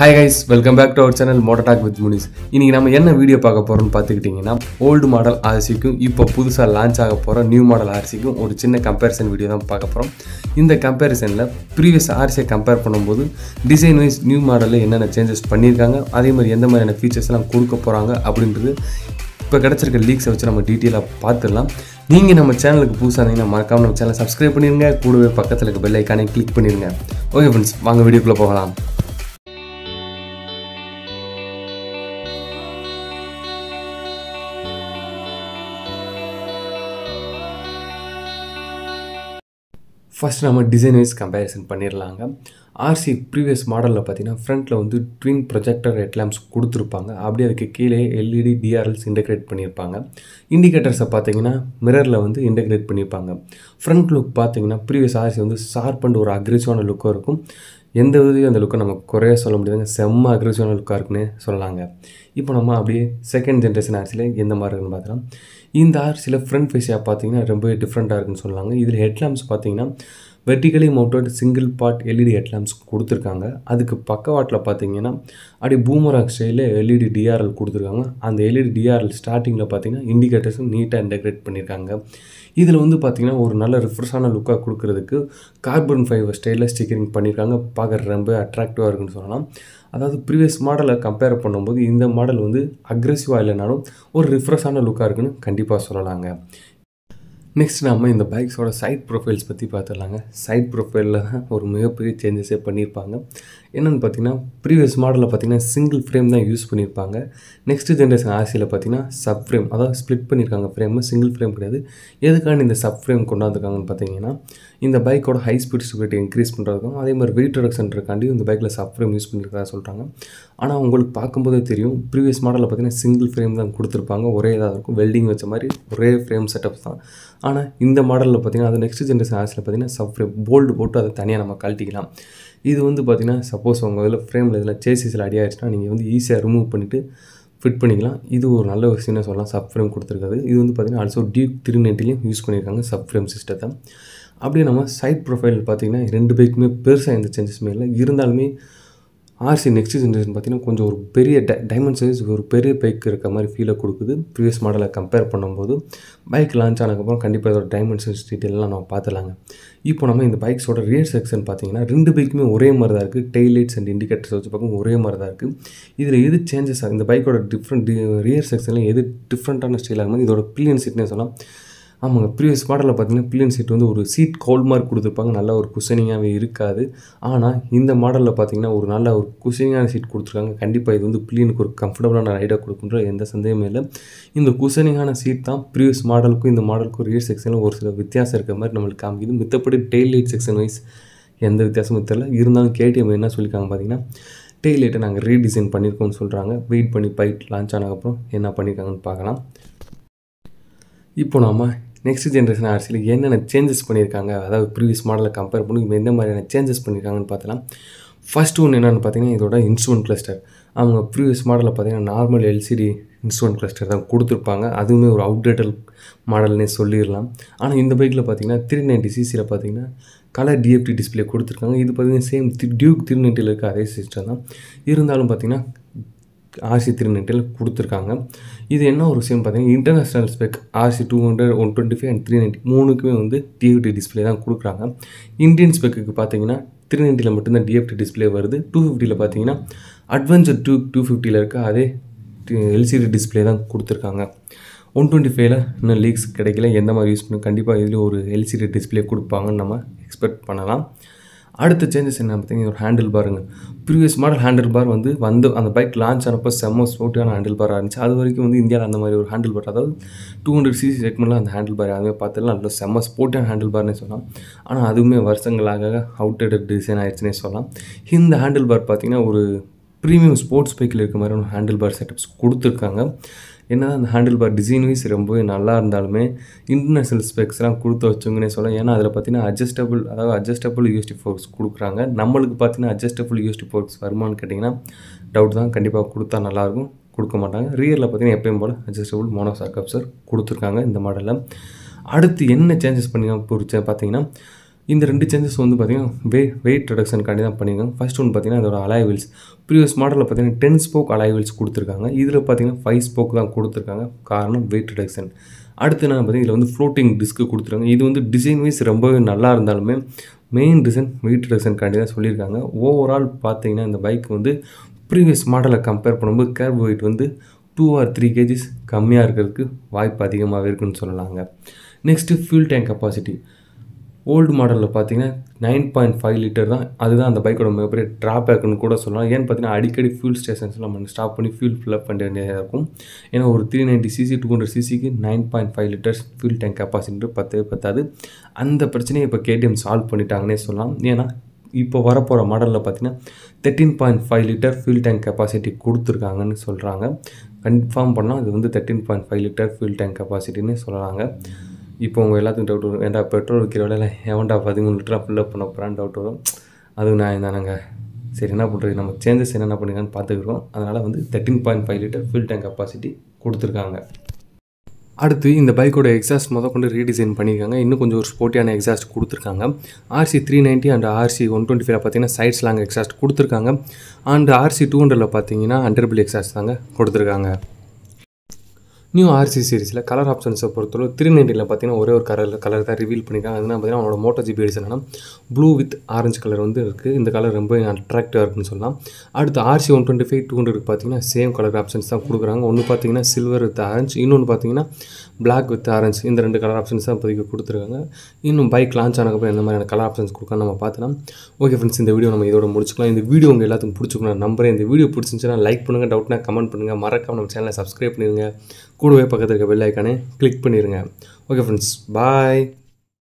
hi guys welcome back to our channel மோட்டாக் with Munis இன்றைக்கி நம்ம என்ன வீடியோ பார்க்க போகிறோம்னு பார்த்துக்கிட்டிங்கன்னா ஓல்டு மாடல் ஆர்சிக்கும் இப்போ புதுசாக லான்ச் ஆக போகிற நியூ மாடல் ஆர்சிக்கும் ஒரு சின்ன கம்பேரிசன் வீடியோ தான் பார்க்க போகிறோம் இந்த கம்பேரிசனில் ப்ரீவியஸ் ஆர்சியை கம்பேர் பண்ணும்போது டிசைன் வைஸ் நியூ மாடலில் என்னென்ன சேஞ்சஸ் பண்ணியிருக்காங்க அதே மாதிரி எந்த மாதிரியான ஃபீச்சர்ஸ்லாம் கொடுக்க போகிறாங்க அப்படின்றது இப்போ கிடச்சிருக்க லீக்ஸை வச்சு நம்ம டீட்டெயிலாக பார்த்துடலாம் நீங்கள் நம்ம சேனலுக்கு புதுசாக இருந்தீங்கன்னா மறக்காமல் நம்ம சேனலை சப்ஸ்கிரைப் பண்ணிடுங்க கூடவே பக்கத்தில் இருக்க பெல் ஐக்கானே கிளிக் பண்ணிடுங்க ஓகே ஃப்ரெண்ட்ஸ் வாங்க வீடியோக்குள்ளே போகலாம் ஃபஸ்ட் நம்ம டிசைன் வைஸ் கம்பேரிசன் பண்ணிடலாங்க ஆர்சி ப்ரீவியஸ் மாடலில் பார்த்தீங்கன்னா ஃப்ரண்ட்டில் வந்து ட்வின் ப்ரொஜெக்டர் ஹெட்லாம்ப்ஸ் கொடுத்துருப்பாங்க அப்படியே அதுக்கு கீழே எல்இடி டிஆர்எல்ஸ் e இன்டெகிரேட் பண்ணியிருப்பாங்க இண்டிகேட்டர்ஸை பார்த்தீங்கன்னா மிரரில் வந்து இன்டெகிரேட் பண்ணியிருப்பாங்க ஃப்ரண்ட் லுக் பார்த்தீங்கன்னா ப்ரீவியஸ் ஆர்சி வந்து ஷார்ப் அண்ட் ஒரு அக்ரெசிவான லுக்கும் இருக்கும் எந்த விதையும் அந்த லுக்கை நம்ம குறைய சொல்ல முடியாதுங்க செம்ம அக்ரெசிவான லுக்காக இருக்குன்னு சொல்லலாங்க இப்போ நம்ம அப்படியே செகண்ட் ஜென்ரேஷன் ஆர்சியில் எந்த மாதிரி இருக்குன்னு பார்த்தலாம் இந்த ஆர்சியில் ஃப்ரண்ட் ஃபேஸியாக பார்த்தீங்கன்னா ரொம்ப டிஃப்ரெண்ட்டாக இருக்குன்னு சொல்லலாங்க இதில் ஹெட்லாம்ஸ் பார்த்தீங்கன்னா வெர்டிகலி மோட்டோட் சிங்கிள் பார்ட் எல்இடி ஹெட்லாம்ஸ் கொடுத்துருக்காங்க அதுக்கு பக்கவாட்டில் பார்த்தீங்கன்னா அப்படியே பூமராக் ஸ்டைலில் எல்இடி டிஆர்எல் e கொடுத்துருக்காங்க அந்த எல்இடி டிஆர்எல் ஸ்டார்டிங்கில் பார்த்தீங்கன்னா இண்டிகேட்டர்ஸும் நீட்டாக இன்டெக்ரேட் பண்ணியிருக்காங்க இதில் வந்து பார்த்திங்கன்னா ஒரு நல்ல ரிஃப்ரெஷ்ஷான லுக்காக கொடுக்குறதுக்கு கார்பன் ஃபைவர் ஸ்டைலில் ஸ்டிக்கரிங் பண்ணியிருக்காங்க பார்க்குற ரொம்ப அட்ராக்டிவாக இருக்குன்னு சொல்லலாம் அதாவது ப்ரீவியஸ் மாடலை கம்பேர் பண்ணும்போது இந்த மாடல் வந்து அக்ரெசிவாக இல்லைனாலும் ஒரு ரிஃப்ரெஷான லுக்காக இருக்குன்னு கண்டிப்பாக சொல்லலாங்க நெக்ஸ்ட் நம்ம இந்த பைக்ஸோட சைட் ப்ரொஃபைல்ஸ் பற்றி பார்த்துடலாங்க சைட் ப்ரொஃபைலில் தான் ஒரு மிகப்பெரிய சேஞ்சஸே பண்ணியிருப்பாங்க என்னென்னு பார்த்தீங்கன்னா ப்ரீவியஸ் மாடலில் பார்த்தீங்கன்னா சிங்கிள் ஃப்ரேம் தான் யூஸ் பண்ணியிருப்பாங்க நெக்ஸ்ட் ஜென்ரேஷன் ஆசியில் பார்த்தீங்கன்னா சப் ஃப்ரேம் அதாவது ஸ்ப்ளிட் பண்ணியிருக்காங்க ஃப்ரேமு சிங்கிள் ஃப்ரேம் கிடையாது எதுக்கான இந்த சப் ஃப்ரேம் கொண்டாந்துருக்காங்கன்னு பார்த்தீங்கன்னா இந்த பைக்கோட ஹை ஸ்பீட் ஸ்பீட் இன்க்ரீஸ் பண்ணுறதுக்கும் அதே மாதிரி வெயிட் ரிடக்ஷன்றக்காண்டி இந்த பைக்கில் சப் ஃப்ரேம் யூஸ் பண்ணியிருக்கிறதா சொல்கிறாங்க ஆனால் உங்களுக்கு பார்க்கும்போதே தெரியும் ப்ரீவியஸ் மாடலில் பார்த்தீங்கன்னா சிங்கிள் ஃப்ரேம் தான் கொடுத்துருப்பாங்க ஒரே இதாக இருக்கும் வெல்டிங் வச்ச மாதிரி ஒரே ஃப்ரேம் செட்டப் தான் ஆனால் இந்த மாடலில் பார்த்தீங்கன்னா அது நெக்ஸ்ட் ஜென்ரேஷன் ஆசில் பார்த்தீங்கன்னா சப் ஃப்ரேம் போல்டு போட்டு அதை தனியாக நம்ம கழட்டிக்கலாம் இது வந்து பார்த்திங்கன்னா சப்போஸ் உங்கள் இதில் ஃப்ரேமில் இதில் சேசிஸில் அடியாகிடுச்சுன்னா நீங்கள் வந்து ஈஸியாக ரிமூவ் பண்ணிவிட்டு ஃபிட் பண்ணிக்கலாம் இது ஒரு நல்ல விஷயம்னு சொல்லலாம் சப் ஃப்ரேம் கொடுத்துருக்காது இது வந்து பார்த்திங்கன்னா ஆல்சோ டியூக் த்ரீ நைன்ட்டிலையும் யூஸ் பண்ணியிருக்காங்க சப் ஃப்ரேம் சிஸ்டத்தை அப்படியே நம்ம சைட் ப்ரொஃபைல் பார்த்திங்கன்னா ரெண்டு பேருக்குமே பெருசாக எந்த சேஞ்சஸுமே இல்லை இருந்தாலுமே ஆர்சி நெக்ஸ்ட் ஜென்ரேஷன் பார்த்திங்கன்னா கொஞ்சம் ஒரு பெரிய டை டைமண்ட் சைஸ் ஒரு பெரிய பைக் இருக்க மாதிரி ஃபீலை கொடுக்குது ப்ரீவியஸ் மாடலை கம்பேர் பண்ணும்போது பைக் லான்ச் ஆனதுக்கப்புறம் கண்டிப்பாக இதோட சைஸ் டீட்டெயிலாம் நம்ம பார்த்துலாங்க இப்போ நம்ம இந்த பைக்ஸோட ரியர் செக்ஷன் பார்த்தீங்கன்னா ரெண்டு பைக்குமே ஒரே மாதிரி தான் இருக்குது டெய்ல் லைட்ஸ் அண்ட் இண்டிகேட்டர்ஸ் வச்சு பார்க்கும் ஒரே மாதிரி தான் இருக்குது இதில் எது சேஞ்சஸ் ஆகும் இந்த பைக்கோட டிஃப்ரெண்ட் ரியர் செக்ஷனில் எது டிஃப்ரெண்ட்டான ஸ்டைலாக இருக்கும்போது இதோட பில்லியன் சீட்னே சொல்லலாம் ஆமாங்க ப்ரீவியஸ் மாடலில் பார்த்தீங்கன்னா பில்லியன் சீட் வந்து ஒரு சீட் கோல் மார்க் கொடுத்துருப்பாங்க நல்ல ஒரு குஷனிங்காகவே இருக்காது ஆனால் இந்த மாடலில் பார்த்தீங்கன்னா ஒரு நல்ல ஒரு குஷனிங்கான சீட் கொடுத்துருக்காங்க கண்டிப்பாக இது வந்து பில்லியனுக்கு ஒரு கம்ஃபர்டபுளான ரைடாக கொடுக்குன்ற எந்த சந்தேகமே இல்லை இந்த குஷனிங்கான சீட் தான் ப்ரீவியஸ் மாடலுக்கும் இந்த மாடலுக்கும் ரியர் செக்ஷனில் ஒரு சில வித்தியாசம் இருக்கிற மாதிரி நம்மளுக்கு காமிக்குது மித்தப்படி டெய்ல் லைட் செக்ஷன் வைஸ் எந்த வித்தியாசமும் தெரியல இருந்தாலும் கேடிஎம் என்ன சொல்லியிருக்காங்க பார்த்தீங்கன்னா டெய்ல் லைட்டை நாங்கள் ரீடிசைன் பண்ணியிருக்கோம்னு சொல்கிறாங்க வெயிட் பண்ணி பைட் லான்ச் ஆனதுக்கப்புறம் என்ன பண்ணியிருக்காங்கன்னு பார்க்கலாம் இப்போ நாம் நெக்ஸ்ட் ஜென்ரேஷன் ஆர்சியில் என்னென்ன சேஞ்சஸ் பண்ணியிருக்காங்க அதாவது ப்ரீவியஸ் மாடலை கம்பேர் பண்ணி எந்த மாதிரியான சேஞ்சஸ் பண்ணியிருக்காங்கன்னு பார்த்தலாம் ஃபஸ்ட் ஒன்று என்னென்னு பார்த்தீங்கன்னா இதோட இன்ஸ்ட்ருமெண்ட் கிளஸ்டர் அவங்க ப்ரீவியஸ் மாடலில் பார்த்தீங்கன்னா நார்மல் எல்சிடி இன்ஸ்ட்ருமெண்ட் கிளஸ்டர் தான் கொடுத்துருப்பாங்க அதுவுமே ஒரு அவுடேட்டட் மாடல்னே சொல்லிடலாம் ஆனால் இந்த பைக்கில் பார்த்தீங்கன்னா த்ரீ நைன்டி சிசியில் பார்த்தீங்கன்னா கலர் டிஎஃப்டி டிஸ்பிளே கொடுத்துருக்காங்க இது பார்த்தீங்கன்னா சேம் டியூக் த்ரீ நைன்ட்டியில் இருக்க அதே சிஸ்டம் தான் இருந்தாலும் பார்த்தீங்கன்னா ஆர்சி த்ரீ நைன்ட்டியில் கொடுத்துருக்காங்க இது என்ன ஒரு விஷயம் பார்த்தீங்கன்னா international spec RC two hundred one twenty five and three ninety மூணுக்குமே வந்து டிஎஃப்டி டிஸ்பிளே தான் கொடுக்குறாங்க இந்தியன் ஸ்பெக்கு பார்த்தீங்கன்னா த்ரீ நைன்ட்டியில் மட்டும்தான் டிஎஃப்டி டிஸ்பிளே வருது டூ ஃபிஃப்டியில் பார்த்தீங்கன்னா அட்வென்ச்சர் டூ டூ ஃபிஃப்டியில் இருக்க அதே எல்சிடி டிஸ்பிளே தான் கொடுத்துருக்காங்க ஒன் டுவெண்ட்டி ஃபைவ்ல இன்னும் லீக்ஸ் கிடைக்கல எந்த மாதிரி யூஸ் பண்ணி கண்டிப்பாக இதில் ஒரு எல்சிடி டிஸ்பிளே கொடுப்பாங்கன்னு நம்ம எக்ஸ்பெக்ட் பண்ணலாம் அடுத்த சேஞ்சஸ் என்ன பார்த்தீங்கன்னா ஒரு ஹேண்டில் பாருங்க ப்ரீவியஸ் மாடல் ஹேண்டில் பார் வந்து வந்து அந்த பைக் லான்ச் ஆனப்போ செம்ம ஸ்போர்ட்டியான ஹேண்டில் பாராக இருந்துச்சு அது வரைக்கும் வந்து இந்தியாவில் அந்த மாதிரி ஒரு ஹேண்டில் பார் அதாவது டூ ஹண்ட்ரட் சிசி செக்மெண்ட்லாம் அந்த ஹேண்டில் பார் அதுவே பார்த்தலாம் நல்ல செம்ம ஸ்போர்ட்டியான ஹேண்டில் பார்னே சொல்லலாம் ஆனால் அதுவுமே வருஷங்களாக அவுட்டேட் டிசைன் ஆயிடுச்சுனே சொல்லலாம் இந்த ஹேண்டில் பார் பார்த்திங்கன்னா ஒரு ப்ரீமியம் ஸ்போர்ட்ஸ் பைக்கில் இருக்க மாதிரி ஒரு ஹேண்டில் பார் செட்டப்ஸ் கொடுத்துருக்காங்க என்ன அந்த ஹேண்டில் பார் டிசைன் வைஸ் ரொம்பவே நல்லா இருந்தாலுமே இன்டர்நேஷ்னல் ஸ்பெக்ஸ்லாம் கொடுத்து வச்சுங்கன்னே சொல்லலாம் ஏன்னா அதில் பார்த்தீங்கன்னா அட்ஜஸ்டபுள் அதாவது அட்ஜஸ்டபுள் யூஎஸ்டி ஃபோர்ஸ் கொடுக்குறாங்க நம்மளுக்கு பார்த்தீங்கன்னா அட்ஜஸ்டபுள் யூஎஸ்டி ஃபோர்ஸ் வருமானு கேட்டிங்கன்னா டவுட் தான் கண்டிப்பாக கொடுத்தா நல்லாயிருக்கும் கொடுக்க மாட்டாங்க ரியரில் பார்த்தீங்கன்னா எப்பயும் போல் அட்ஜஸ்டபுள் சார் கொடுத்துருக்காங்க இந்த மாடலில் அடுத்து என்ன சேஞ்சஸ் பண்ணி போச்சு பார்த்தீங்கன்னா இந்த ரெண்டு சேஞ்சஸ் வந்து பார்த்திங்கன்னா வெ வெயிட் ரிடக்ஷனுக்காண்டி தான் பண்ணியிருக்காங்க ஃபஸ்ட் ஒன்று பார்த்திங்கன்னா அதோட அலாய்வில்ஸ் ப்ரீவியஸ் மாடலில் பார்த்திங்கன்னா டென் ஸ்போக் அலாய்வில்ஸ் கொடுத்துருக்காங்க இதில் பார்த்திங்கன்னா ஃபைவ் ஸ்போக் தான் கொடுத்துருக்காங்க காரணம் வெயிட் ரிடக்ஷன் அடுத்து நான் பார்த்திங்கன்னா இதில் வந்து ஃப்ளோட்டிங் டிஸ்க்கு கொடுத்துருக்காங்க இது வந்து டிசைன் வைஸ் ரொம்பவே நல்லா இருந்தாலுமே மெயின் ரீசன் வெயிட் ரிடக்ஷனுக்காண்டி தான் சொல்லியிருக்காங்க ஓவரால் பார்த்திங்கன்னா இந்த பைக் வந்து ப்ரீவியஸ் மாடலை கம்பேர் பண்ணும்போது கேப் வெயிட் வந்து டூ ஆர் த்ரீ கேஜிஸ் கம்மியாக இருக்கிறதுக்கு வாய்ப்பு அதிகமாகவே இருக்குன்னு சொல்லலாங்க next fuel tank capacity old மாடலில் பார்த்தீங்கன்னா நைன் பாயிண்ட் ஃபைவ் லிட்டர் தான் அதுதான் அந்த பைக்கோட மிகப்பெரிய ட்ராபேக்குன்னு கூட சொல்லலாம் ஏன்னு பார்த்தீங்கன்னா அடிக்கடி ஃபியூல் ஸ்டேஷன்ஸ்லாம் நம்ம ஸ்டாப் பண்ணி ஃபியூல் ஃபில்அப் பண்ண வேண்டியதாக இருக்கும் ஏன்னா ஒரு three ninety CC two hundred சிசிக்கு nine point five litres fuel tank capacity பத்தவே பத்தாது அந்த பிரச்சனையை இப்போ கேடிஎம் சால்வ் பண்ணிட்டாங்கன்னே சொல்லலாம் ஏன்னா இப்போ வரப்போகிற மாடலில் பார்த்தீங்கன்னா thirteen point five litre fuel tank capacity கொடுத்துருக்காங்கன்னு சொல்கிறாங்க கன்ஃபார்ம் பண்ணால் இது வந்து thirteen point five litre fuel tank கெப்பாசிட்டின்னு சொல்கிறாங்க இப்போ உங்கள் எல்லாத்துக்கும் டவுட் வரும் ஏன்டா பெட்ரோல் விற்கிற வேலையில் எவன்டா பதிமூணு லிட்டராக ஃபில்லப் பண்ண போகிறான்னு டவுட் வரும் அதுவும் நான் இருந்தானுங்க சரி என்ன பண்ணுறது நம்ம சேஞ்சஸ் என்னென்ன பண்ணிக்கலான்னு பார்த்துக்கிறோம் அதனால் வந்து thirteen point five litre fuel tank capacity கொடுத்துருக்காங்க அடுத்து இந்த பைக்கோட எக்ஸாஸ்ட் மொதல் கொண்டு ரீடிசைன் பண்ணியிருக்காங்க இன்னும் கொஞ்சம் ஒரு ஸ்போர்ட்டியான எக்ஸாஸ்ட் கொடுத்துருக்காங்க RC three ninety and RC one twenty five பார்த்தீங்கன்னா சைட்ஸ் லாங் எக்ஸாஸ்ட் கொடுத்துருக்காங்க அண்ட் ஆர்சி டூ ஹண்ட்ரடில் பார்த்தீங்கன்னா அண்டர்பிள் எக்ஸாஸ்ட் தாங்க கொடுத்துருக்காங்க நியூ ஆர்சி சீரிஸில் கலர் ஆப்ஷன்ஸை பொறுத்தவரை த்ரீ நைன்ட்டியில் பார்த்தீங்கன்னா ஒரே ஒரு கலர் கலர் தான் ரிவீல் பண்ணியிருக்காங்க அதனால் பார்த்தீங்கன்னா அவனோட மோட்டோ ஜிபி எடிஷன் என்னன்னா ப்ளூ வித் ஆரஞ்சு கலர் வந்து இருக்குது இந்த கலர் ரொம்ப அட்ராக்டிவாக இருக்குன்னு சொல்லலாம் அடுத்து RC one twenty five two hundred பார்த்தீங்கன்னா சேம் கலர் ஆப்ஷன்ஸ் தான் கொடுக்குறாங்க ஒன்று பார்த்தீங்கன்னா சில்வர் வித் ஆரஞ்சு இன்னொன்று பார்த்தீங்கன்னா பிளாக் வித் ஆரஞ்சு இந்த ரெண்டு கலர் ஆப்ஷன்ஸ் தான் இப்போதைக்கு கொடுத்துருக்காங்க இன்னும் பைக் லான்ச் ஆனக்கப்புறம் எந்த மாதிரியான கலர் ஆப்ஷன்ஸ் கொடுக்கான்னு நம்ம பார்த்துலாம் ஓகே ஃப்ரெண்ட்ஸ் இந்த வீடியோ நம்ம இதோட முடிச்சுக்கலாம் இந்த வீடியோ உங்கள் எல்லாத்துக்கும் பிடிச்சிக்கணும் நம்புறேன் இந்த வீடியோ பிடிச்சிருந்துச்சுன்னா லைக் பண்ணுங்கள் டவுட்னா கமெண்ட் பண்ணுங்கள் மறக்காம நம்ம சேனலை சப்ஸ்கிரைப் பண்ணிடுங்க கூடவே பக்கத்தில் இருக்க பெல் ஐக்கானே கிளிக் பண்ணிடுங்க ஓகே ஃப்ரெண்ட்ஸ் பாய்